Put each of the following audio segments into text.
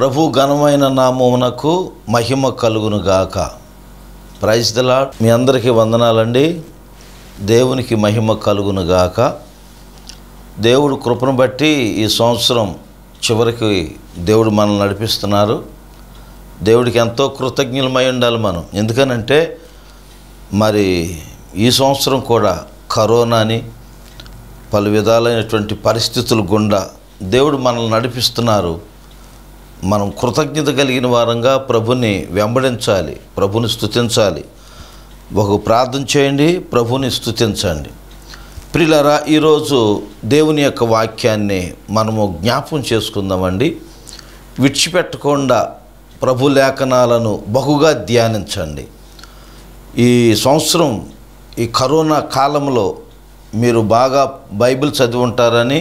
ప్రభు ఘనమైన నామమునకు మహిమ కలుగునుగాక ప్రైజ్ దలా మీ అందరికీ వందనాలండి దేవునికి మహిమ కలుగునుగాక దేవుడు కృపను బట్టి ఈ సంవత్సరం చివరికి దేవుడు మనల్ని నడిపిస్తున్నారు దేవుడికి ఎంతో కృతజ్ఞులమై ఉండాలి మనం ఎందుకనంటే మరి ఈ సంవత్సరం కూడా కరోనాని పలు విధాలైనటువంటి పరిస్థితులు గుండా దేవుడు మనల్ని నడిపిస్తున్నారు మనం కృతజ్ఞత కలిగిన వారంగా ప్రభుని వెంబడించాలి ప్రభుని స్థుతించాలి ఒక ప్రార్థన చేయండి ప్రభుని స్థుతించండి ప్రిలరా ఈరోజు దేవుని యొక్క వాక్యాన్ని మనము జ్ఞాపం చేసుకుందామండి విడిచిపెట్టకుండా ప్రభు లేఖనాలను బహుగా ధ్యానించండి ఈ సంవత్సరం ఈ కరోనా కాలంలో మీరు బాగా బైబిల్ చదివి ఉంటారని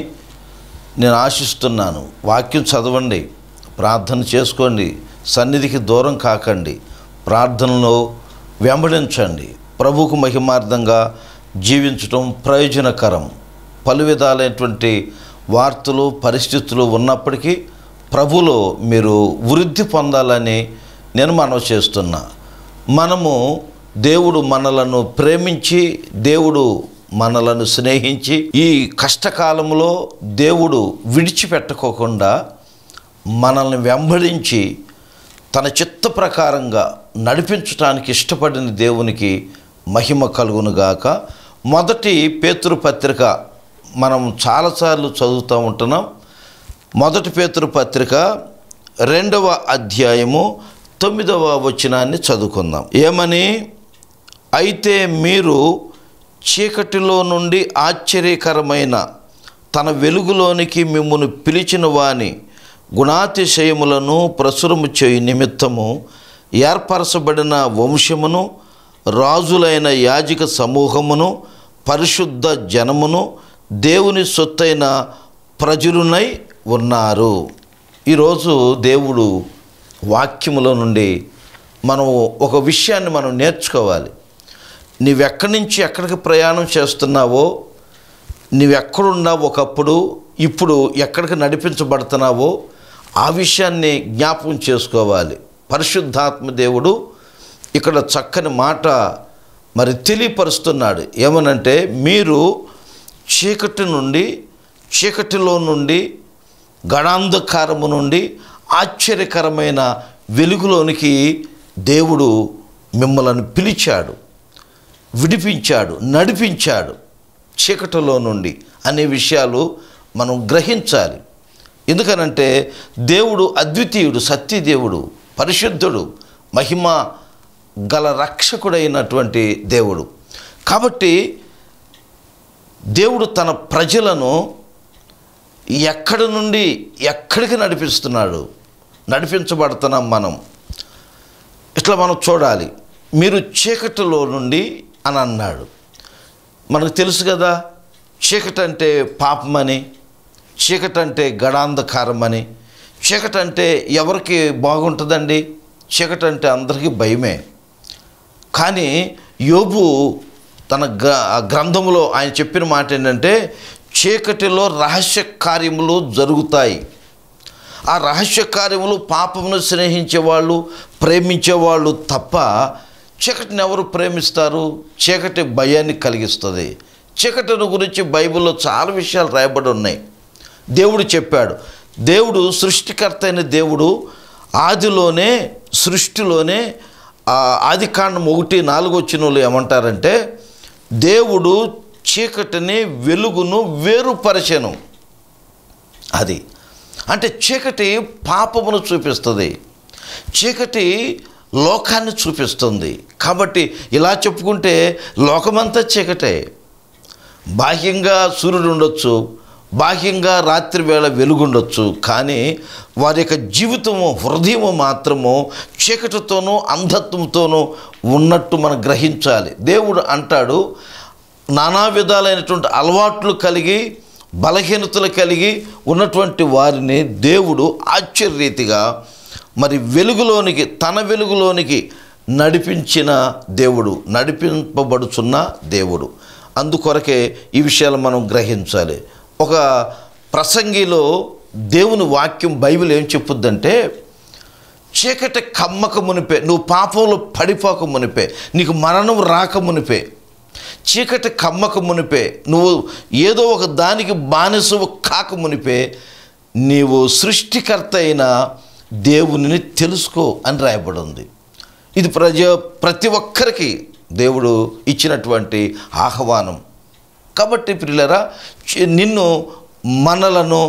నేను ఆశిస్తున్నాను వాక్యం చదవండి ప్రార్థన చేసుకోండి సన్నిధికి దూరం కాకండి ప్రార్థనలో వెంబడించండి ప్రభుకు మహిమార్థంగా జీవించటం ప్రయోజనకరం పలు విధాలైనటువంటి వార్తలు పరిస్థితులు ఉన్నప్పటికీ ప్రభులో మీరు వృద్ధి పొందాలని నేను మనం చేస్తున్నా మనము దేవుడు మనలను ప్రేమించి దేవుడు మనలను స్నేహించి ఈ కష్టకాలంలో దేవుడు విడిచిపెట్టుకోకుండా మనల్ని వెంబడించి తన చిత్త ప్రకారంగా నడిపించడానికి ఇష్టపడిన దేవునికి మహిమ కలుగునుగాక మొదటి పేతృపత్రిక పత్రిక మనం చాలాసార్లు చదువుతూ ఉంటున్నాం మొదటి పేతృపత్రిక రెండవ అధ్యాయము తొమ్మిదవ వచనాన్ని చదువుకుందాం ఏమని అయితే మీరు చీకటిలో నుండి ఆశ్చర్యకరమైన తన వెలుగులోనికి మిమ్మల్ని పిలిచిన వాణి గుణాతిశయములను ప్రసురము చేయు నిమిత్తము ఏర్పరచబడిన వంశమును రాజులైన యాజిక సమూహమును పరిశుద్ధ జనమును దేవుని సొత్తైన ప్రజలునై ఉన్నారు ఈరోజు దేవుడు వాక్యములో నుండి మనం ఒక విషయాన్ని మనం నేర్చుకోవాలి నీవెక్కడి నుంచి ఎక్కడికి ప్రయాణం చేస్తున్నావో నీవెక్కడున్నావు ఒకప్పుడు ఇప్పుడు ఎక్కడికి నడిపించబడుతున్నావో ఆ విషయాన్ని జ్ఞాపం చేసుకోవాలి పరిశుద్ధాత్మ దేవుడు ఇక్కడ చక్కని మాట మరి తెలియపరుస్తున్నాడు ఏమనంటే మీరు చీకటి నుండి చీకటిలో నుండి గణాంధకారము నుండి ఆశ్చర్యకరమైన వెలుగులోనికి దేవుడు మిమ్మల్ని పిలిచాడు విడిపించాడు నడిపించాడు చీకటిలో నుండి అనే విషయాలు మనం గ్రహించాలి ఎందుకనంటే దేవుడు అద్వితీయుడు సత్యదేవుడు పరిశుద్ధుడు మహిమ గల రక్షకుడైనటువంటి దేవుడు కాబట్టి దేవుడు తన ప్రజలను ఎక్కడి నుండి ఎక్కడికి నడిపిస్తున్నాడు నడిపించబడుతున్నాం మనం ఇట్లా మనం చూడాలి మీరు చీకటిలో నుండి అని అన్నాడు మనకు తెలుసు కదా చీకటి అంటే పాపమని చీకటంటే గడాంధకారం అని చీకటంటే ఎవరికి బాగుంటుందండి చీకటంటే అందరికీ భయమే కానీ యోబు తన గ్రంథంలో ఆయన చెప్పిన మాట ఏంటంటే చీకటిలో రహస్య కార్యములు జరుగుతాయి ఆ రహస్య కార్యములు పాపమును స్నేహించేవాళ్ళు ప్రేమించేవాళ్ళు తప్ప చీకటిని ఎవరు ప్రేమిస్తారు చీకటి భయాన్ని కలిగిస్తుంది చీకటిని గురించి బైబిల్లో చాలా విషయాలు రాయబడి ఉన్నాయి దేవుడు చెప్పాడు దేవుడు సృష్టికర్త అయిన దేవుడు ఆదిలోనే సృష్టిలోనే ఆది కాండం ఒకటి నాలుగు వచ్చిన వాళ్ళు ఏమంటారంటే దేవుడు చీకటిని వెలుగును వేరుపరచను అది అంటే చీకటి పాపమును చూపిస్తుంది చీకటి లోకాన్ని చూపిస్తుంది కాబట్టి ఇలా చెప్పుకుంటే లోకమంతా చీకటే బాహ్యంగా సూర్యుడు ఉండొచ్చు బాహ్యంగా రాత్రి వేళ వెలుగుండొచ్చు కానీ వారి యొక్క జీవితము హృదయము మాత్రము చీకటితోనూ అంధత్వంతోనూ ఉన్నట్టు మనం గ్రహించాలి దేవుడు అంటాడు నానా విధాలైనటువంటి అలవాట్లు కలిగి బలహీనతలు కలిగి ఉన్నటువంటి వారిని దేవుడు ఆశ్చర్యరీతిగా మరి వెలుగులోనికి తన వెలుగులోనికి నడిపించిన దేవుడు నడిపింపబడుచున్న దేవుడు అందుకొరకే ఈ విషయాలు మనం గ్రహించాలి ఒక ప్రసంగిలో దేవుని వాక్యం బైబిల్ ఏం చెప్పుద్దంటే చీకటి కమ్మక మునిపే నువ్వు పాపంలో పడిపోక మునిపే నీకు మరణం రాక మునిపే చీకటి కమ్మక మునిపే నువ్వు ఏదో ఒక దానికి బానిసవు కాక మునిపే నీవు సృష్టికర్త అయిన దేవుని తెలుసుకో అని రాయబడి ఉంది ఇది ప్రజ ప్రతి ఒక్కరికి దేవుడు ఇచ్చినటువంటి ఆహ్వానం కాబట్టి ప్రియులరా నిన్ను మనలను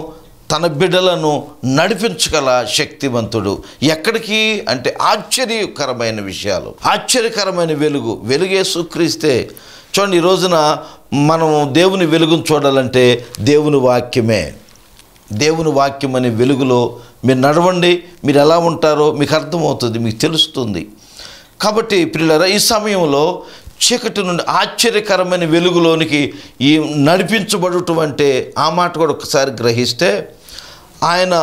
తన బిడ్డలను నడిపించగల శక్తివంతుడు ఎక్కడికి అంటే ఆశ్చర్యకరమైన విషయాలు ఆశ్చర్యకరమైన వెలుగు వెలుగే సుక్రీస్తే చూడండి ఈ రోజున మనం దేవుని వెలుగును చూడాలంటే దేవుని వాక్యమే దేవుని వాక్యం అనే వెలుగులో మీరు నడవండి మీరు ఎలా ఉంటారో మీకు అర్థమవుతుంది మీకు తెలుస్తుంది కాబట్టి పిల్లరా ఈ సమయంలో చీకటి నుండి ఆశ్చర్యకరమైన వెలుగులోనికి ఈ నడిపించబడటం అంటే ఆ మాట కూడా ఒకసారి గ్రహిస్తే ఆయన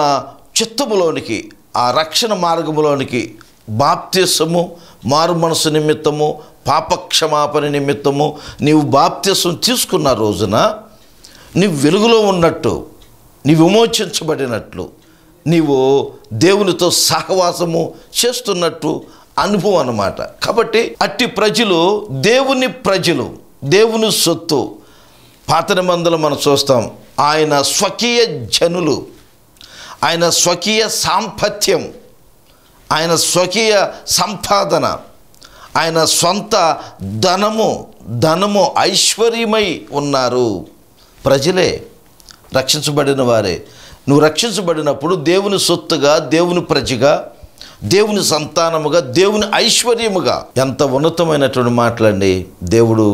చిత్తములోనికి ఆ రక్షణ మార్గములోనికి బాప్త్యసము మారు మనసు నిమిత్తము పాపక్షమాపణ నిమిత్తము నీవు బాప్త్యసం తీసుకున్న రోజున నీ వెలుగులో ఉన్నట్టు నీ విమోచించబడినట్లు నీవు దేవునితో సహవాసము చేస్తున్నట్టు అనుభవం అన్నమాట కాబట్టి అట్టి ప్రజలు దేవుని ప్రజలు దేవుని సొత్తు పాతని మందులు మనం చూస్తాం ఆయన స్వకీయ జనులు ఆయన స్వకీయ సాంపత్యం ఆయన స్వకీయ సంపాదన ఆయన సొంత ధనము ధనము ఐశ్వర్యమై ఉన్నారు ప్రజలే రక్షించబడిన వారే నువ్వు రక్షించబడినప్పుడు దేవుని సొత్తుగా దేవుని ప్రజగా దేవుని సంతానముగా దేవుని ఐశ్వర్యముగా ఎంత ఉన్నతమైనటువంటి మాటలండి దేవుడు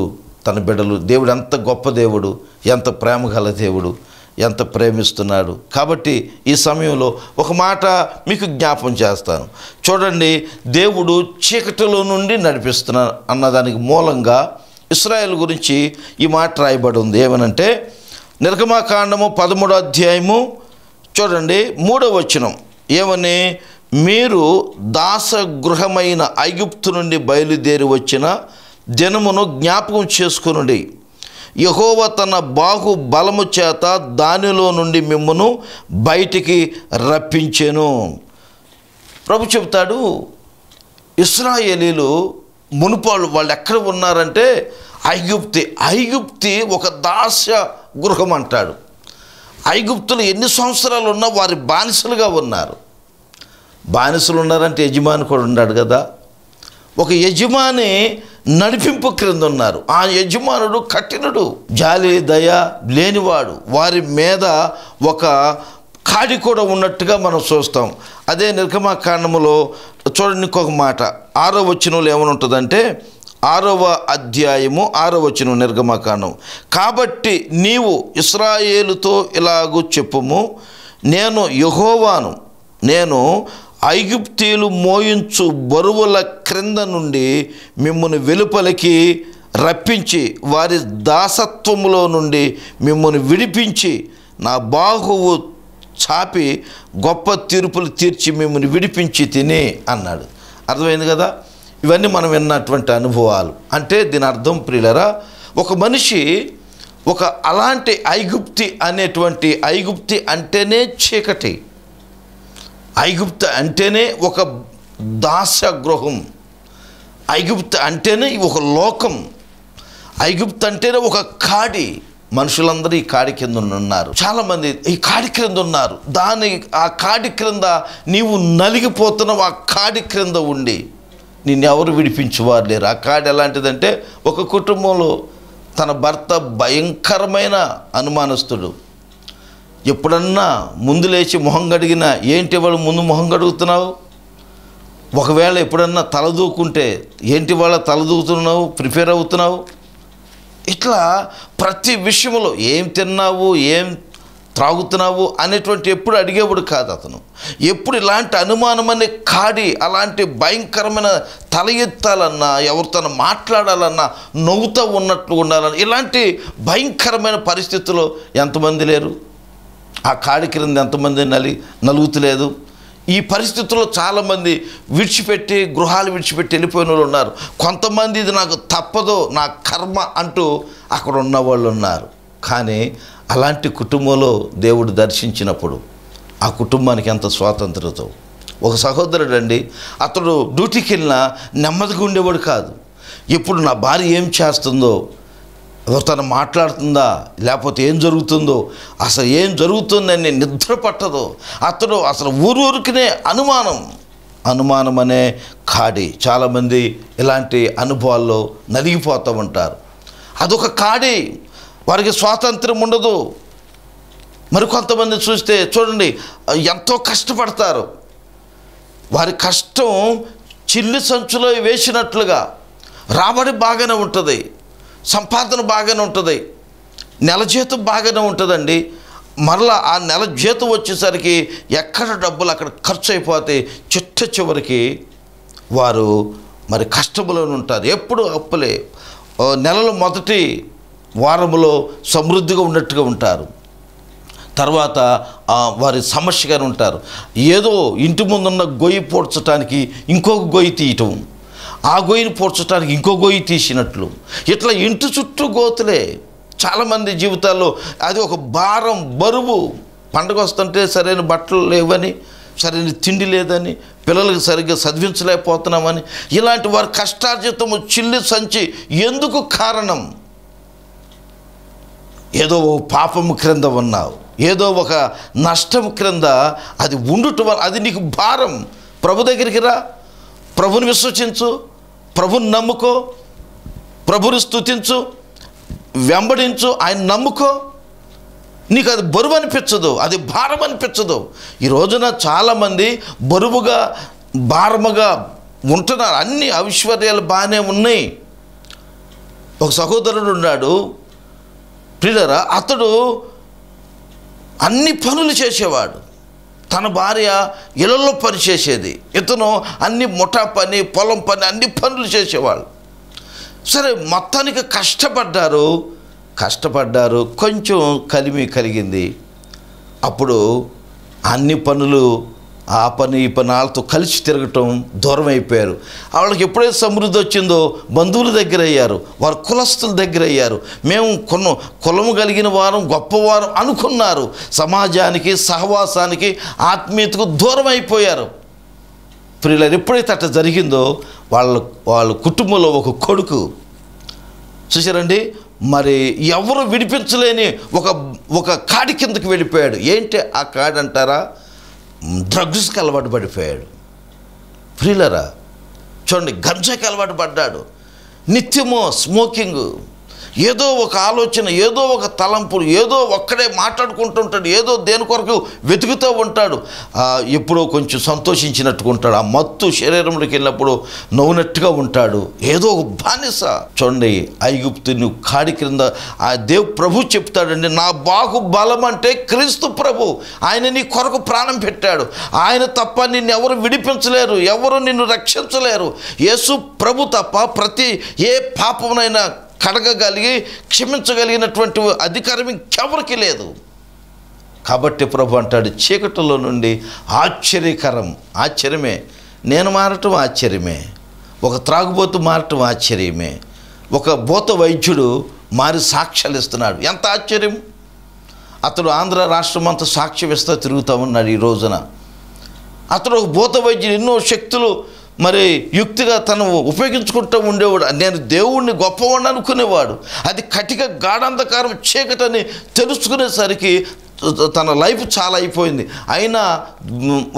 తన బిడ్డలు దేవుడు ఎంత గొప్ప దేవుడు ఎంత ప్రేమ గల దేవుడు ఎంత ప్రేమిస్తున్నాడు కాబట్టి ఈ సమయంలో ఒక మాట మీకు జ్ఞాపం చేస్తాను చూడండి దేవుడు చీకటిలో నుండి నడిపిస్తున్నాడు అన్నదానికి మూలంగా ఇస్రాయల్ గురించి ఈ మాట రాయబడి ఉంది ఏమనంటే నిర్గమాకాండము పదమూడో అధ్యాయము చూడండి మూడో వచనం ఏమని మీరు దాసగృహమైన ఐగుప్తు నుండి బయలుదేరి వచ్చిన దినమును జ్ఞాపకం చేసుకునుడి యహోవ తన బాహు బలము చేత దానిలో నుండి మిమ్మను బయటికి రప్పించాను ప్రభు చెబుతాడు ఇస్రాయేలీలు మునుపాళ్ళు వాళ్ళు ఎక్కడ ఉన్నారంటే ఐగుప్తి ఐగుప్తి ఒక దాస్య గృహం అంటాడు ఐగుప్తులు ఎన్ని సంవత్సరాలు ఉన్నా వారి బానిసలుగా ఉన్నారు బానిసలు ఉన్నారంటే యజమాని కూడా ఉన్నాడు కదా ఒక యజమాని నడిపింపు క్రింద ఉన్నారు ఆ యజమానుడు కఠినుడు జాలి దయ లేనివాడు వారి మీద ఒక కాడి కూడా ఉన్నట్టుగా మనం చూస్తాం అదే నిర్గమాకాండములో చూడండి ఒక మాట ఆరో వచనంలో ఏమనుంటుందంటే ఉంటుందంటే ఆరవ అధ్యాయము ఆరవ వచ్చిన నిర్గమకాను కాబట్టి నీవు ఇస్రాయేలుతో ఇలాగూ చెప్పుము నేను యహోవాను నేను ఐగుప్తీలు మోయించు బరువుల క్రింద నుండి మిమ్మల్ని వెలుపలికి రప్పించి వారి దాసత్వములో నుండి మిమ్మల్ని విడిపించి నా బాహువు చాపి గొప్ప తీర్పులు తీర్చి మిమ్మల్ని విడిపించి తిని అన్నాడు అర్థమైంది కదా ఇవన్నీ మనం విన్నటువంటి అనుభవాలు అంటే దీని అర్థం ప్రియులరా ఒక మనిషి ఒక అలాంటి ఐగుప్తి అనేటువంటి ఐగుప్తి అంటేనే చీకటి ఐగుప్త అంటేనే ఒక గృహం ఐగుప్త అంటేనే ఒక లోకం ఐగుప్త అంటేనే ఒక కాడి మనుషులందరూ ఈ కాడి కింద ఉన్నారు చాలామంది ఈ కాడి క్రింద ఉన్నారు దాని ఆ కాడి క్రింద నీవు నలిగిపోతున్నావు ఆ కాడి క్రింద ఉండి ఎవరు విడిపించేవారు లేరు ఆ కాడి ఎలాంటిదంటే ఒక కుటుంబంలో తన భర్త భయంకరమైన అనుమానస్తుడు ఎప్పుడన్నా ముందు లేచి మొహం కడిగినా ఏంటి వాళ్ళు ముందు మొహం కడుగుతున్నావు ఒకవేళ ఎప్పుడన్నా తలదూకుంటే ఏంటి వాళ్ళ తలదూకుతున్నావు ప్రిపేర్ అవుతున్నావు ఇట్లా ప్రతి విషయంలో ఏం తిన్నావు ఏం త్రాగుతున్నావు అనేటువంటి ఎప్పుడు అడిగేవాడు కాదు అతను ఎప్పుడు ఇలాంటి అనుమానం కాడి అలాంటి భయంకరమైన తల ఎత్తాలన్నా ఎవరితో మాట్లాడాలన్నా నవ్వుతూ ఉన్నట్లు ఉండాలన్నా ఇలాంటి భయంకరమైన పరిస్థితుల్లో ఎంతమంది లేరు ఆ కాడి క్రింద ఎంతమంది నలి నలుగుతలేదు ఈ పరిస్థితుల్లో చాలామంది విడిచిపెట్టి గృహాలు విడిచిపెట్టి వెళ్ళిపోయిన వాళ్ళు ఉన్నారు కొంతమంది ఇది నాకు తప్పదు నా కర్మ అంటూ అక్కడ ఉన్న వాళ్ళు ఉన్నారు కానీ అలాంటి కుటుంబంలో దేవుడు దర్శించినప్పుడు ఆ కుటుంబానికి ఎంత స్వాతంత్రతో ఒక సహోదరుడు అండి అతడు డ్యూటీకి వెళ్ళినా నెమ్మదిగా ఉండేవాడు కాదు ఇప్పుడు నా భార్య ఏం చేస్తుందో ఎవరు తను మాట్లాడుతుందా లేకపోతే ఏం జరుగుతుందో అసలు ఏం జరుగుతుందని నిద్ర పట్టదు అతడు అసలు ఊరూరికినే అనుమానం అనుమానం అనే కాడి చాలామంది ఇలాంటి అనుభవాల్లో నలిగిపోతూ ఉంటారు అదొక కాడి వారికి స్వాతంత్రం ఉండదు మరికొంతమంది చూస్తే చూడండి ఎంతో కష్టపడతారు వారి కష్టం చిల్లి సంచులో వేసినట్లుగా రాబడి బాగానే ఉంటుంది సంపాదన బాగానే ఉంటుంది నెల జీతం బాగానే ఉంటుందండి మరలా ఆ నెల జీతం వచ్చేసరికి ఎక్కడ డబ్బులు అక్కడ ఖర్చు అయిపోతే చిట్ట చివరికి వారు మరి కష్టములో ఉంటారు ఎప్పుడు అప్పులే నెలలు మొదటి వారంలో సమృద్ధిగా ఉన్నట్టుగా ఉంటారు తర్వాత వారి సమస్యగానే ఉంటారు ఏదో ఇంటి ముందున్న గొయ్యి పూడ్చడానికి ఇంకొక గొయ్యి తీయటం ఆ గొయ్యిని పోడ్చడానికి ఇంకో గొయ్యి తీసినట్లు ఇట్లా ఇంటి చుట్టూ గోతులే చాలామంది జీవితాల్లో అది ఒక భారం బరువు పండగ వస్తుంటే సరైన బట్టలు లేవని సరైన తిండి లేదని పిల్లలకు సరిగ్గా చదివించలేకపోతున్నామని ఇలాంటి వారి కష్టార్జితము చిల్లి సంచి ఎందుకు కారణం ఏదో ఓ పాపం క్రింద ఉన్నావు ఏదో ఒక నష్టం క్రింద అది ఉండుట అది నీకు భారం ప్రభు దగ్గరికి రా ప్రభుని విశ్వసించు ప్రభుని నమ్ముకో ప్రభుని స్థుతించు వెంబడించు ఆయన నమ్ముకో నీకు అది బరువు అనిపించదు అది భారం అనిపించదు ఈ రోజున చాలామంది బరువుగా భారముగా ఉంటున్నారు అన్ని ఐశ్వర్యాలు బాగానే ఉన్నాయి ఒక సహోదరుడు ఉన్నాడు ప్రియరా అతడు అన్ని పనులు చేసేవాడు తన భార్య ఇళ్ళల్లో పని చేసేది ఇతను అన్ని ముఠా పని పొలం పని అన్ని పనులు చేసేవాళ్ళు సరే మొత్తానికి కష్టపడ్డారు కష్టపడ్డారు కొంచెం కలిమి కలిగింది అప్పుడు అన్ని పనులు ఆ పని ఈ పని వాళ్ళతో కలిసి తిరగటం దూరం అయిపోయారు వాళ్ళకి ఎప్పుడైతే సమృద్ధి వచ్చిందో బంధువుల దగ్గర అయ్యారు వారు కులస్తుల దగ్గర అయ్యారు మేము కొన్న కులము కలిగిన వారం గొప్పవారం అనుకున్నారు సమాజానికి సహవాసానికి ఆత్మీయతకు దూరం అయిపోయారు ప్రియులారు ఎప్పుడైతే అట్లా జరిగిందో వాళ్ళ వాళ్ళ కుటుంబంలో ఒక కొడుకు చూసారండి మరి ఎవరు విడిపించలేని ఒక ఒక కాడి కిందకి వెళ్ళిపోయాడు ఏంటి ఆ కాడంటారా అంటారా డ్రగ్స్కి అలవాటు పడిపోయాడు ఫ్రీలరా చూడండి గంజాకి అలవాటు పడ్డాడు నిత్యము స్మోకింగ్ ఏదో ఒక ఆలోచన ఏదో ఒక తలంపులు ఏదో ఒక్కడే మాట్లాడుకుంటుంటాడు ఏదో దేని కొరకు వెతుకుతూ ఉంటాడు ఎప్పుడో కొంచెం సంతోషించినట్టుగా ఉంటాడు ఆ మత్తు శరీరంలోకి వెళ్ళినప్పుడు నవ్వునట్టుగా ఉంటాడు ఏదో ఒక బానిస చూడండి ఐగుప్తుని కాడి క్రింద ఆ దేవు ప్రభు చెప్తాడండి నా బాహు బలం అంటే క్రీస్తు ప్రభు ఆయన నీ కొరకు ప్రాణం పెట్టాడు ఆయన తప్ప నిన్ను ఎవరు విడిపించలేరు ఎవరు నిన్ను రక్షించలేరు యేసు ప్రభు తప్ప ప్రతి ఏ పాపమునైనా కడగగలిగి క్షమించగలిగినటువంటి అధికారం ఇంకెవరికి లేదు కాబట్టి ప్రభు అంటాడు చీకటిలో నుండి ఆశ్చర్యకరం ఆశ్చర్యమే నేను మారటం ఆశ్చర్యమే ఒక త్రాగుబోతు మారటం ఆశ్చర్యమే ఒక బోత వైద్యుడు మారి సాక్ష్యాలు ఇస్తున్నాడు ఎంత ఆశ్చర్యం అతడు ఆంధ్ర రాష్ట్రం అంతా సాక్ష్యం ఇస్తా తిరుగుతూ ఉన్నాడు ఈ రోజున అతడు ఒక భూత వైద్యుడు ఎన్నో శక్తులు మరి యుక్తిగా తను ఉపయోగించుకుంటూ ఉండేవాడు నేను దేవుణ్ణి గొప్పవాడిని అనుకునేవాడు అది కటిక గాఢంధకారం చీకటని తెలుసుకునేసరికి తన లైఫ్ చాలా అయిపోయింది అయినా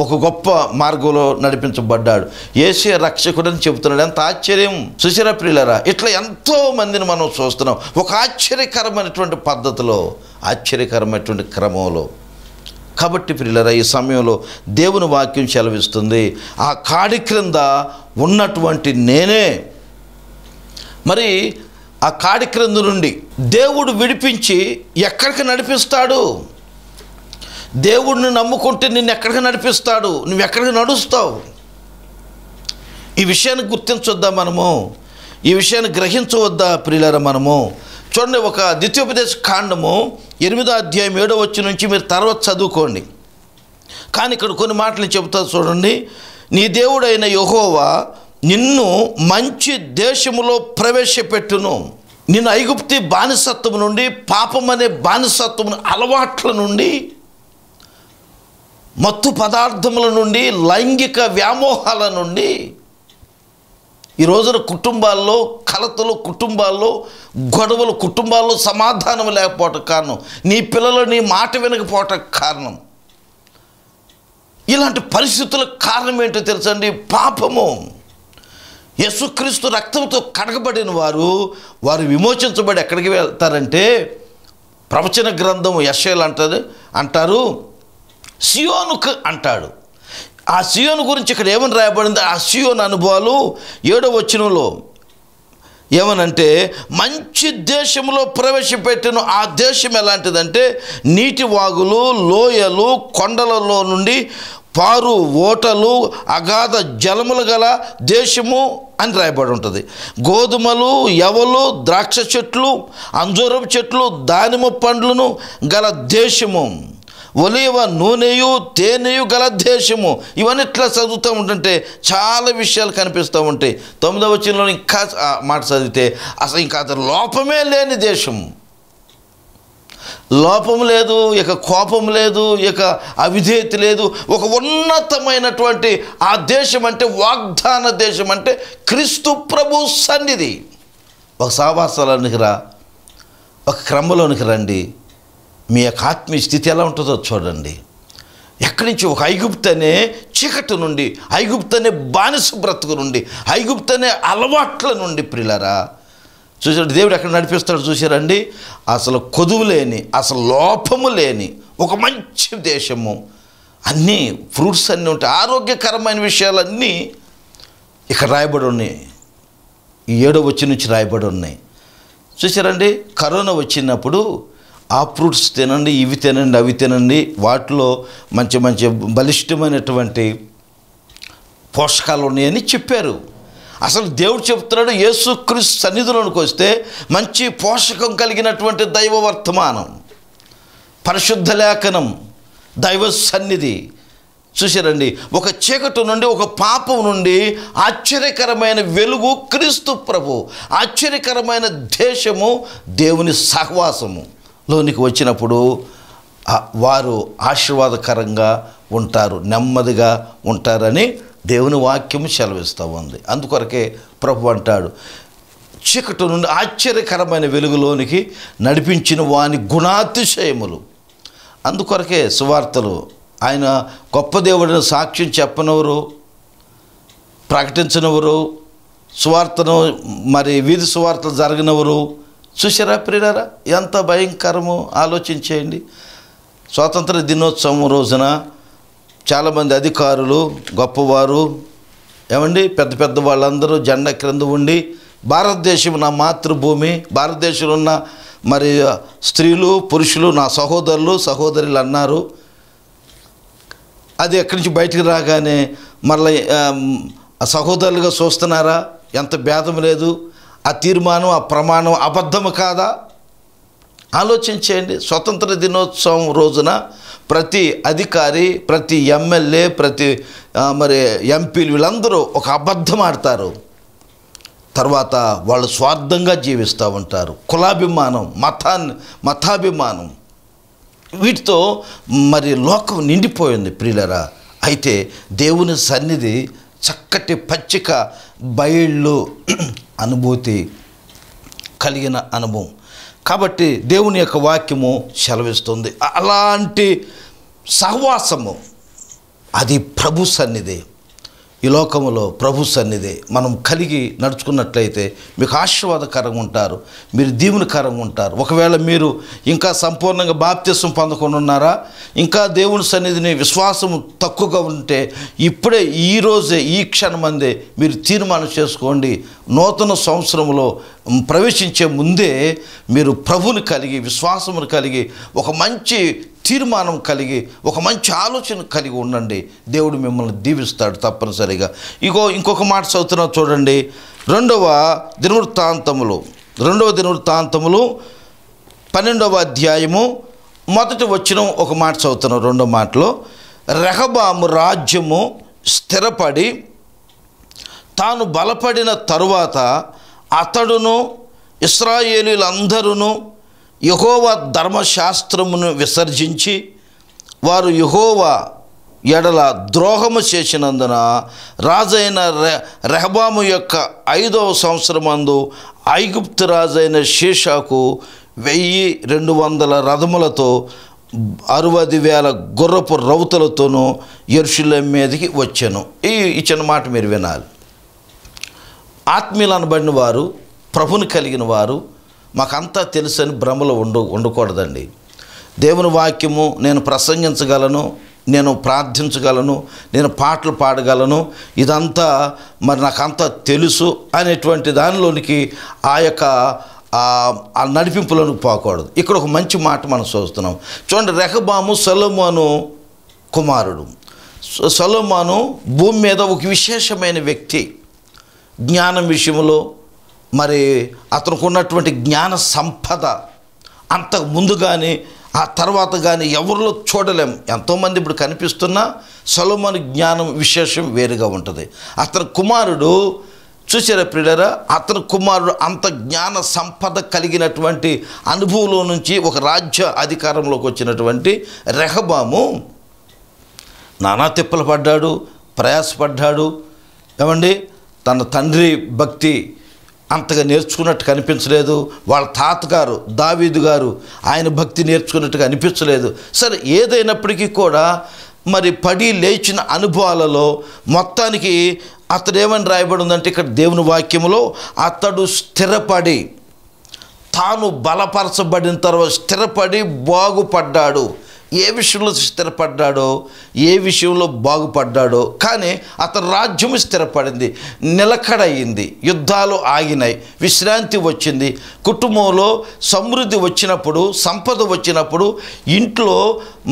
ఒక గొప్ప మార్గంలో నడిపించబడ్డాడు ఏసీ రక్షకుడు అని చెబుతున్నాడు ఎంత ఆశ్చర్యం సుశీర ప్రియులరా ఇట్లా ఎంతో మందిని మనం చూస్తున్నాం ఒక ఆశ్చర్యకరమైనటువంటి పద్ధతిలో ఆశ్చర్యకరమైనటువంటి క్రమంలో కాబట్టి ప్రియులరా ఈ సమయంలో దేవుని వాక్యం చెలవిస్తుంది ఆ కాడి క్రింద ఉన్నటువంటి నేనే మరి ఆ కాడి క్రింద నుండి దేవుడు విడిపించి ఎక్కడికి నడిపిస్తాడు దేవుడిని నమ్ముకుంటే నిన్ను ఎక్కడికి నడిపిస్తాడు నువ్వు ఎక్కడికి నడుస్తావు ఈ విషయాన్ని గుర్తించొద్దా మనము ఈ విషయాన్ని గ్రహించవద్దా ప్రియులరా మనము చూడండి ఒక ద్వితీయోపదేశ కాండము ఎనిమిదో అధ్యాయం ఏడో వచ్చి నుంచి మీరు తర్వాత చదువుకోండి కానీ ఇక్కడ కొన్ని మాటలు చెబుతా చూడండి నీ దేవుడైన యహోవా నిన్ను మంచి దేశములో ప్రవేశపెట్టును నిన్ను ఐగుప్తి బానిసత్వం నుండి పాపం అనే బానిసత్వం అలవాట్ల నుండి మత్తు పదార్థముల నుండి లైంగిక వ్యామోహాల నుండి ఈ రోజున కుటుంబాల్లో కలతలు కుటుంబాల్లో గొడవలు కుటుంబాల్లో సమాధానం లేకపోవటం కారణం నీ పిల్లలు నీ మాట వినకపోవటం కారణం ఇలాంటి పరిస్థితులకు కారణం ఏంటో తెలుసండి పాపము యేసుక్రీస్తు రక్తంతో కడగబడిన వారు వారు విమోచించబడి ఎక్కడికి వెళ్తారంటే ప్రవచన గ్రంథం యశలు అంటారు అంటారు సియోనుక్ అంటాడు ఆ సియోను గురించి ఇక్కడ ఏమని రాయబడింది ఆ సియోన్ అనుభవాలు ఏడో వచ్చినలో ఏమనంటే మంచి దేశంలో ప్రవేశపెట్టిన ఆ దేశం ఎలాంటిదంటే నీటి వాగులు లోయలు కొండలలో నుండి పారు ఓటలు అగాధ జలములు గల దేశము అని రాయబడి ఉంటుంది గోధుమలు ఎవలు ద్రాక్ష చెట్లు అంజూరపు చెట్లు దానిమ పండ్లను గల దేశము ఒలివ నూనెయు తేనెయు గల దేశము ఇవన్నీ ఇట్లా చదువుతూ ఉంటుంటే చాలా విషయాలు కనిపిస్తూ ఉంటాయి తొమ్మిదవ వచనంలో ఇంకా మాట చదివితే అసలు ఇంకా అతను లోపమే లేని దేశం లోపం లేదు ఇక కోపం లేదు ఇక అవిధేయత లేదు ఒక ఉన్నతమైనటువంటి ఆ దేశం అంటే వాగ్దాన దేశం అంటే క్రీస్తు ప్రభు సన్నిధి ఒక సావాసాలనికి రా ఒక క్రమంలోనికి రండి మీ యొక్క ఆత్మీయ స్థితి ఎలా ఉంటుందో చూడండి ఎక్కడి నుంచి ఒక ఐగుప్తనే చీకటి నుండి ఐగుప్తనే బానిస బ్రతుకు నుండి ఐగుప్తనే అలవాట్ల నుండి ప్రిలరా చూసాడు దేవుడు ఎక్కడ నడిపిస్తాడు చూసారండి అసలు కొదువు లేని అసలు లోపము లేని ఒక మంచి దేశము అన్నీ ఫ్రూట్స్ అన్నీ ఉంటాయి ఆరోగ్యకరమైన విషయాలన్నీ ఇక్కడ రాయబడి ఉన్నాయి ఈ ఏడో వచ్చి నుంచి రాయబడి ఉన్నాయి చూసారండి కరోనా వచ్చినప్పుడు ఆ ఫ్రూట్స్ తినండి ఇవి తినండి అవి తినండి వాటిలో మంచి మంచి బలిష్టమైనటువంటి పోషకాలు ఉన్నాయని చెప్పారు అసలు దేవుడు చెప్తున్నాడు యేసుక్రీస్తు సన్నిధులకు వస్తే మంచి పోషకం కలిగినటువంటి దైవ వర్తమానం పరిశుద్ధ లేఖనం దైవ సన్నిధి చూసారండి ఒక చీకటి నుండి ఒక పాపం నుండి ఆశ్చర్యకరమైన వెలుగు క్రీస్తు ప్రభు ఆశ్చర్యకరమైన దేశము దేవుని సహవాసము లోనికి వచ్చినప్పుడు వారు ఆశీర్వాదకరంగా ఉంటారు నెమ్మదిగా ఉంటారని దేవుని వాక్యం సెలవిస్తూ ఉంది అందుకొరకే ప్రభు అంటాడు చీకటి నుండి ఆశ్చర్యకరమైన వెలుగులోనికి నడిపించిన వాని గుణాతిశయములు అందుకొరకే సువార్తలు ఆయన గొప్ప దేవుడిని సాక్ష్యం చెప్పనవరు ప్రకటించినవరు సువార్తను మరి వీధి సువార్తలు జరిగినవరు చూసారా ప్రియులారా ఎంత భయంకరమో ఆలోచించేయండి స్వాతంత్ర దినోత్సవం రోజున చాలామంది అధికారులు గొప్పవారు ఏమండి పెద్ద పెద్ద వాళ్ళందరూ జెండా క్రింద ఉండి భారతదేశం నా మాతృభూమి భారతదేశంలో ఉన్న మరి స్త్రీలు పురుషులు నా సహోదరులు సహోదరులు అన్నారు అది ఎక్కడి నుంచి బయటికి రాగానే మళ్ళీ సహోదరులుగా చూస్తున్నారా ఎంత భేదం లేదు ఆ తీర్మానం ఆ ప్రమాణం అబద్ధము కాదా ఆలోచించేయండి స్వతంత్ర దినోత్సవం రోజున ప్రతి అధికారి ప్రతి ఎమ్మెల్యే ప్రతి మరి ఎంపీలు వీళ్ళందరూ ఒక అబద్ధం ఆడతారు తర్వాత వాళ్ళు స్వార్థంగా జీవిస్తూ ఉంటారు కులాభిమానం మతాన్ని మతాభిమానం వీటితో మరి లోకం నిండిపోయింది ప్రియులరా అయితే దేవుని సన్నిధి చక్కటి పచ్చిక బయళ్ళు అనుభూతి కలిగిన అనుభవం కాబట్టి దేవుని యొక్క వాక్యము సెలవిస్తుంది అలాంటి సహవాసము అది ప్రభు సన్నిధి ఈ లోకంలో ప్రభు సన్నిధి మనం కలిగి నడుచుకున్నట్లయితే మీకు ఆశీర్వాదకరంగా ఉంటారు మీరు దీవునికరంగా ఉంటారు ఒకవేళ మీరు ఇంకా సంపూర్ణంగా బాప్త్యసం పొందకుండా ఉన్నారా ఇంకా దేవుని సన్నిధిని విశ్వాసం తక్కువగా ఉంటే ఇప్పుడే ఈరోజే ఈ క్షణమందే మీరు తీర్మానం చేసుకోండి నూతన సంవత్సరంలో ప్రవేశించే ముందే మీరు ప్రభుని కలిగి విశ్వాసమును కలిగి ఒక మంచి తీర్మానం కలిగి ఒక మంచి ఆలోచన కలిగి ఉండండి దేవుడు మిమ్మల్ని దీవిస్తాడు తప్పనిసరిగా ఇగో ఇంకొక మాట చదువుతున్నా చూడండి రెండవ దినవృత్తాంతములు రెండవ దినవృత్తాంతములు పన్నెండవ అధ్యాయము మొదటి వచ్చిన ఒక మాట చదువుతున్నాం రెండో మాటలో రెహబాము రాజ్యము స్థిరపడి తాను బలపడిన తరువాత అతడును ఇస్రాయేలీలందరూ యహోవ ధర్మశాస్త్రమును విసర్జించి వారు యహోవ ఎడల ద్రోహము చేసినందున రాజైన రెహబాము యొక్క ఐదవ సంవత్సరమందు ఐగుప్తు రాజైన షీషాకు వెయ్యి రెండు వందల రథములతో అరవది వేల గుర్రపు రౌతులతోనూ ఎరుషుల మీదకి వచ్చాను ఈ ఇచ్చిన మాట మీరు వినాలి ఆత్మీయులు అనబడిన వారు ప్రభుని కలిగిన వారు మాకంతా తెలుసు అని భ్రమలో ఉండు ఉండకూడదండి దేవుని వాక్యము నేను ప్రసంగించగలను నేను ప్రార్థించగలను నేను పాటలు పాడగలను ఇదంతా మరి నాకంతా తెలుసు అనేటువంటి దానిలోనికి ఆ యొక్క ఆ నడిపింపులను పోకూడదు ఇక్కడ ఒక మంచి మాట మనం చూస్తున్నాం చూడండి రెహబాము సలోమాను కుమారుడు సలోమాను భూమి మీద ఒక విశేషమైన వ్యక్తి జ్ఞానం విషయంలో మరి అతనికి ఉన్నటువంటి జ్ఞాన సంపద అంతకు ముందు కానీ ఆ తర్వాత కానీ ఎవరిలో చూడలేం ఎంతోమంది ఇప్పుడు కనిపిస్తున్నా సొలమని జ్ఞానం విశేషం వేరుగా ఉంటుంది అతని కుమారుడు చూసారా ప్రిడరా అతని కుమారుడు అంత జ్ఞాన సంపద కలిగినటువంటి అనుభవంలో నుంచి ఒక రాజ్య అధికారంలోకి వచ్చినటువంటి రెహబాము నానా తిప్పలు పడ్డాడు ప్రయాసపడ్డాడు ఏమండి తన తండ్రి భక్తి అంతగా నేర్చుకున్నట్టు కనిపించలేదు వాళ్ళ తాతగారు దావీదు గారు ఆయన భక్తి నేర్చుకున్నట్టుగా అనిపించలేదు సరే ఏదైనప్పటికీ కూడా మరి పడి లేచిన అనుభవాలలో మొత్తానికి అతడు ఏమని రాయబడి ఉందంటే ఇక్కడ దేవుని వాక్యంలో అతడు స్థిరపడి తాను బలపరచబడిన తర్వాత స్థిరపడి బాగుపడ్డాడు ఏ విషయంలో స్థిరపడ్డాడో ఏ విషయంలో బాగుపడ్డాడో కానీ అతని రాజ్యము స్థిరపడింది నిలకడయింది యుద్ధాలు ఆగినాయి విశ్రాంతి వచ్చింది కుటుంబంలో సమృద్ధి వచ్చినప్పుడు సంపద వచ్చినప్పుడు ఇంట్లో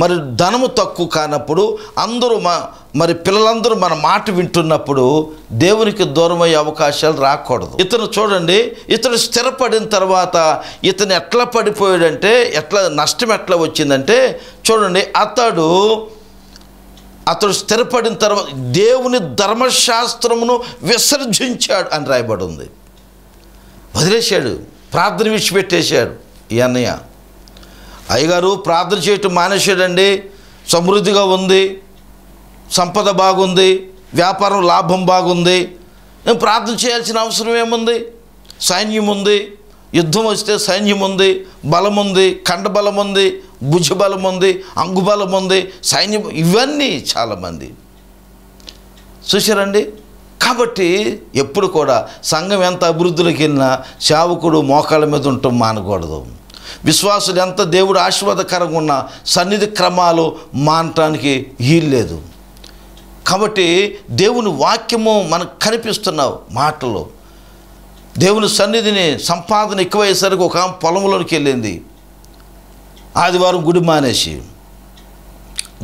మరి ధనము తక్కువ కానప్పుడు అందరూ మా మరి పిల్లలందరూ మన మాట వింటున్నప్పుడు దేవునికి దూరం అయ్యే అవకాశాలు రాకూడదు ఇతను చూడండి ఇతను స్థిరపడిన తర్వాత ఇతను ఎట్లా పడిపోయాడంటే ఎట్లా నష్టం ఎట్లా వచ్చిందంటే చూడండి అతడు అతడు స్థిరపడిన తర్వాత దేవుని ధర్మశాస్త్రమును విసర్జించాడు అని రాయబడి ఉంది వదిలేశాడు ప్రార్థన విడిచిపెట్టేశాడు ఈ అన్నయ్య అయ్యగారు ప్రార్థన చేయటం మానేశాడండి సమృద్ధిగా ఉంది సంపద బాగుంది వ్యాపారం లాభం బాగుంది మేము ప్రార్థన చేయాల్సిన అవసరం ఏముంది సైన్యం ఉంది యుద్ధం వస్తే సైన్యం ఉంది బలం ఉంది బలం ఉంది భుజబలం ఉంది అంగుబలం ఉంది సైన్యం ఇవన్నీ చాలామంది చూసారండి కాబట్టి ఎప్పుడు కూడా సంఘం ఎంత అభివృద్ధిలోకి వెళ్ళినా శావకుడు మోకాళ్ళ మీద ఉంటాం మానకూడదు విశ్వాసులు ఎంత దేవుడు ఆశీర్వాదకరంగా ఉన్న సన్నిధి క్రమాలు మానటానికి వీల్లేదు కాబట్టి దేవుని వాక్యము మనకు కనిపిస్తున్నావు మాటలు దేవుని సన్నిధిని సంపాదన ఎక్కువయ్యేసరికి ఒక ఆమె పొలంలోనికి వెళ్ళింది ఆదివారం గుడి మానేసి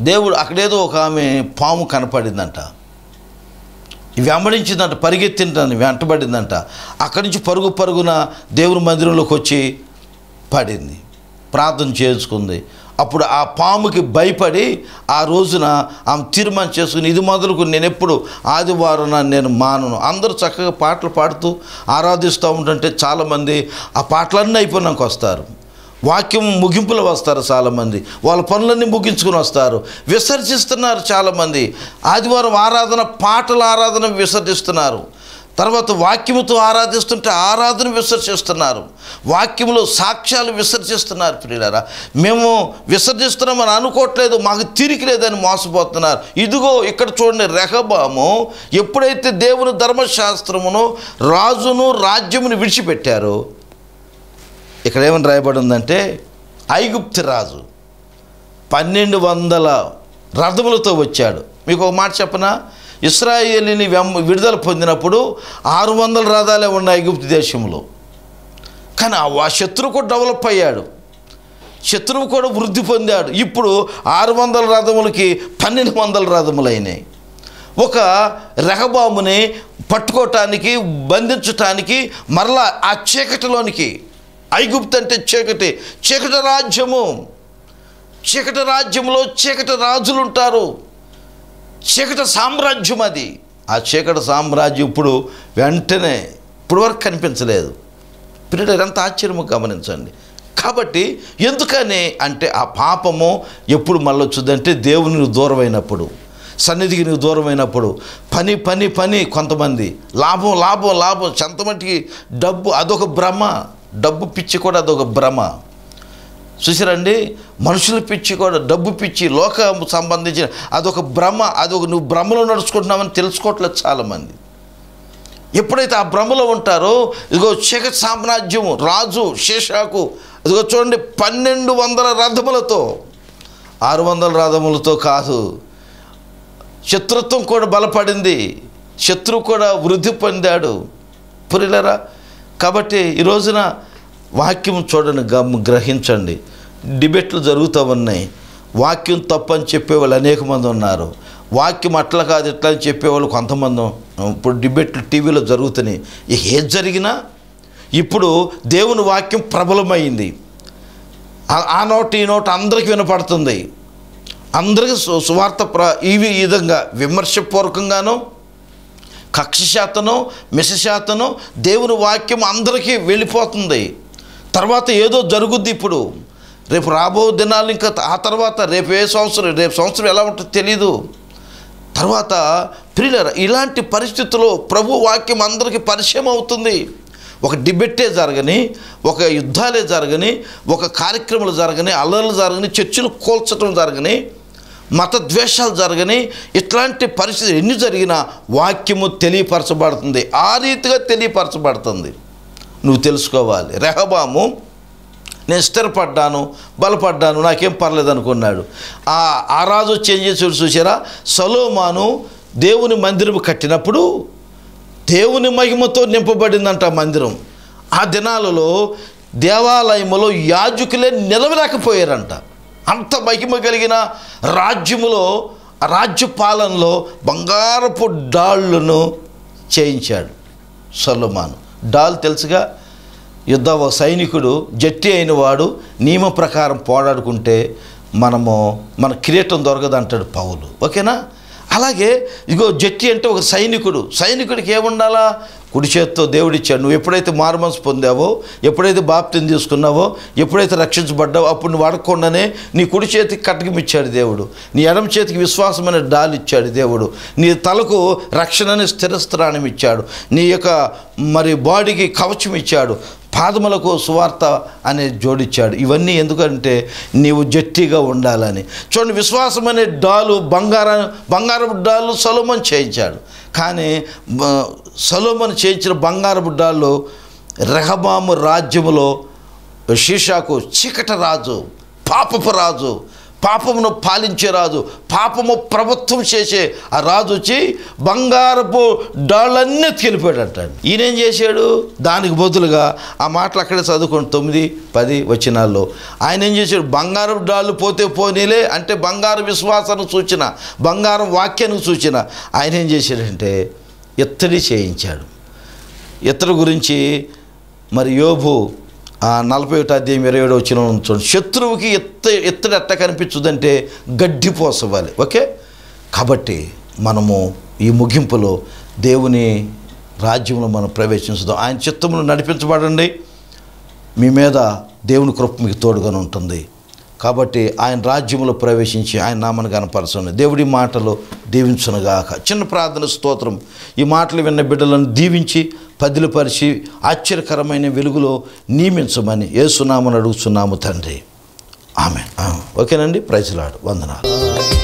దేవుడు అక్కడేదో ఒక ఆమె పాము కనపడిందంట వెంబడించిందంట పరిగెత్తిందని వెంటబడిందంట అక్కడి నుంచి పరుగు పరుగున దేవుని మందిరంలోకి వచ్చి పడింది ప్రార్థన చేసుకుంది అప్పుడు ఆ పాముకి భయపడి ఆ రోజున ఆమె తీర్మానం చేసుకుని ఇది మొదలుకు నేను ఎప్పుడు ఆదివారం నేను మానను అందరూ చక్కగా పాటలు పాడుతూ ఆరాధిస్తూ ఉంటుంటే చాలామంది ఆ పాటలన్నీ అయిపోయినాక వస్తారు వాక్యం ముగింపులు వస్తారు చాలామంది వాళ్ళ పనులన్నీ ముగించుకుని వస్తారు విసర్జిస్తున్నారు చాలామంది ఆదివారం ఆరాధన పాటల ఆరాధన విసర్జిస్తున్నారు తర్వాత వాక్యముతో ఆరాధిస్తుంటే ఆరాధన విసర్జిస్తున్నారు వాక్యములో సాక్ష్యాలు విసర్జిస్తున్నారు ప్రియులారా మేము విసర్జిస్తున్నామని అనుకోవట్లేదు మాకు తిరిగి లేదని మోసపోతున్నారు ఇదిగో ఇక్కడ చూడండి రెహబాము ఎప్పుడైతే దేవుని ధర్మశాస్త్రమును రాజును రాజ్యమును విడిచిపెట్టారు ఇక్కడ ఏమని రాయబడి ఉందంటే ఐగుప్తి రాజు పన్నెండు వందల రథములతో వచ్చాడు మీకు ఒక మాట చెప్పనా ఇస్రాయేలీని విడుదల పొందినప్పుడు ఆరు వందల రథాలే ఉన్నాయి గుప్తి దేశంలో కానీ ఆ శత్రువు కూడా డెవలప్ అయ్యాడు శత్రువు కూడా వృద్ధి పొందాడు ఇప్పుడు ఆరు వందల రథములకి పన్నెండు వందల రథములైనాయి ఒక రెహబాముని పట్టుకోవటానికి బంధించటానికి మరలా ఆ చీకటిలోనికి ఐగుప్తి అంటే చీకటి చీకటి రాజ్యము చీకటి రాజ్యంలో చీకటి రాజులు ఉంటారు చీకటి సామ్రాజ్యం అది ఆ చీకటి సామ్రాజ్యం ఇప్పుడు వెంటనే ఇప్పుడు వరకు కనిపించలేదు పిల్లలు ఎంత ఆశ్చర్యము గమనించండి కాబట్టి ఎందుకని అంటే ఆ పాపము ఎప్పుడు మళ్ళీ వచ్చిందంటే దేవుని దూరమైనప్పుడు సన్నిధికి నీకు దూరమైనప్పుడు పని పని పని కొంతమంది లాభం లాభం లాభం చెంతమటికి డబ్బు అదొక భ్రమ డబ్బు పిచ్చి కూడా అదొక భ్రమ చూసారండి మనుషులు పిచ్చి కూడా డబ్బు పిచ్చి లోక సంబంధించిన అదొక భ్రమ అదొక నువ్వు భ్రమలో నడుచుకుంటున్నావని తెలుసుకోవట్లేదు చాలామంది ఎప్పుడైతే ఆ భ్రమలో ఉంటారో ఇదిగో శిఖ సామ్రాజ్యము రాజు శేషాకు ఇదిగో చూడండి పన్నెండు వందల రథములతో ఆరు వందల రథములతో కాదు శత్రుత్వం కూడా బలపడింది శత్రువు కూడా వృద్ధి పొందాడు పురిలరా కాబట్టి ఈ రోజున వాక్యం చూడండి గమ్ గ్రహించండి డిబేట్లు జరుగుతూ ఉన్నాయి వాక్యం తప్పని చెప్పేవాళ్ళు అనేక మంది ఉన్నారు వాక్యం అట్లా కాదు ఇట్లా అని చెప్పేవాళ్ళు కొంతమంది ఇప్పుడు డిబేట్లు టీవీలో జరుగుతున్నాయి ఏం జరిగినా ఇప్పుడు దేవుని వాక్యం ప్రబలమైంది ఆ నోట్ ఈ నోట్ అందరికీ వినపడుతుంది అందరికీ సువార్త ప్ర ఈ విధంగా విమర్శపూర్వకంగాను కక్ష శాతను శాతను దేవుని వాక్యం అందరికీ వెళ్ళిపోతుంది తర్వాత ఏదో జరుగుద్ది ఇప్పుడు రేపు రాబో దినాలు ఇంకా ఆ తర్వాత రేపు ఏ సంవత్సరం రేపు సంవత్సరం ఎలా ఉంటుందో తెలీదు తర్వాత ప్రియుల ఇలాంటి పరిస్థితుల్లో ప్రభు వాక్యం అందరికీ పరిచయం అవుతుంది ఒక డిబెట్టే జరగని ఒక యుద్ధాలే జరగని ఒక కార్యక్రమాలు జరగని అల్లర్లు జరగని చర్చలు కోల్చడం జరగని మత ద్వేషాలు జరగని ఇట్లాంటి పరిస్థితులు ఎన్ని జరిగినా వాక్యము తెలియపరచబడుతుంది ఆ రీతిగా తెలియపరచబడుతుంది నువ్వు తెలుసుకోవాలి రెహబాము నేను స్థిరపడ్డాను బలపడ్డాను నాకేం పర్లేదు అనుకున్నాడు ఆ ఆ రాజు చేంజ్ చేసి చూసారా సలోమాను దేవుని మందిరం కట్టినప్పుడు దేవుని మహిమతో నింపబడిందంట మందిరం ఆ దినాలలో దేవాలయంలో యాజకులే నిలవలేకపోయారంట అంత మహిమ కలిగిన రాజ్యములో రాజ్య పాలనలో బంగారపు డాళ్లను చేయించాడు సలోమాను డాల్ తెలుసుగా యుద్ధ సైనికుడు జట్టి అయిన వాడు నియమ ప్రకారం పోరాడుకుంటే మనము మన కిరీటం దొరకదు అంటాడు పౌలు ఓకేనా అలాగే ఇగో జట్టి అంటే ఒక సైనికుడు సైనికుడికి ఏముండాలా కుడి చేత్తో దేవుడిచ్చాడు నువ్వు ఎప్పుడైతే మార్మన్స్ పొందావో ఎప్పుడైతే బాప్తిని తీసుకున్నావో ఎప్పుడైతే రక్షించబడ్డావో అప్పుడు నువ్వు అడగకుండానే నీ కుడి చేతికి కటకం దేవుడు నీ ఎడమ చేతికి విశ్వాసమైన డాల్ ఇచ్చాడు దేవుడు నీ తలకు రక్షణ అనే స్థిరస్థానం ఇచ్చాడు నీ యొక్క మరి బాడీకి కవచం ఇచ్చాడు పాదములకు సువార్త అనే జోడిచ్చాడు ఇవన్నీ ఎందుకంటే నీవు జట్టిగా ఉండాలని చూడండి విశ్వాసం అనే డాలు బంగారం బంగారం డాలు సొలమం చేయించాడు కానీ సలోమను చేయించిన బంగారు బుడ్డాల్లో రెహబాము రాజ్యములో శీషాకు చీకట రాజు పాపపు రాజు పాపమును పాలించే రాజు పాపము ప్రభుత్వం చేసే ఆ రాజు వచ్చి బంగారపు డాళ్ళన్నీ ఎత్తుకెళ్ళిపోయాడట ఈయనేం చేశాడు దానికి బదులుగా ఆ మాటలు అక్కడే చదువుకోండి తొమ్మిది పది వచ్చినాల్లో ఆయన ఏం చేశాడు బంగారపు డాళ్ళు పోతే పోనీలే అంటే బంగారు విశ్వాసానికి సూచన బంగారం వాక్యానికి సూచన ఆయన ఏం చేశాడంటే ఎత్తడి చేయించాడు ఇతరు గురించి మరి యోబు నలభై ఒకటి అధ్యాయం ఇరవై ఏడు వచ్చిన చూడండి శత్రువుకి ఎత్త ఎత్తడి ఎట్ట కనిపించదంటే గడ్డి పోసవాలి ఓకే కాబట్టి మనము ఈ ముగింపులో దేవుని రాజ్యంలో మనం ప్రవేశించుదాం ఆయన చిత్తమును నడిపించబడండి మీ మీద దేవుని కృప మీకు తోడుగానే ఉంటుంది కాబట్టి ఆయన రాజ్యంలో ప్రవేశించి ఆయన నామను కనపరచండి దేవుడి మాటలు దీవించనుగాక చిన్న ప్రార్థన స్తోత్రం ఈ మాటలు విన్న బిడ్డలను దీవించి పదిలిపరిచి ఆశ్చర్యకరమైన వెలుగులో నియమించమని ఏసునామని అడుగుతున్నాము తండ్రి ఆమె ఓకేనండి ప్రైజ్లాడు వందనాలు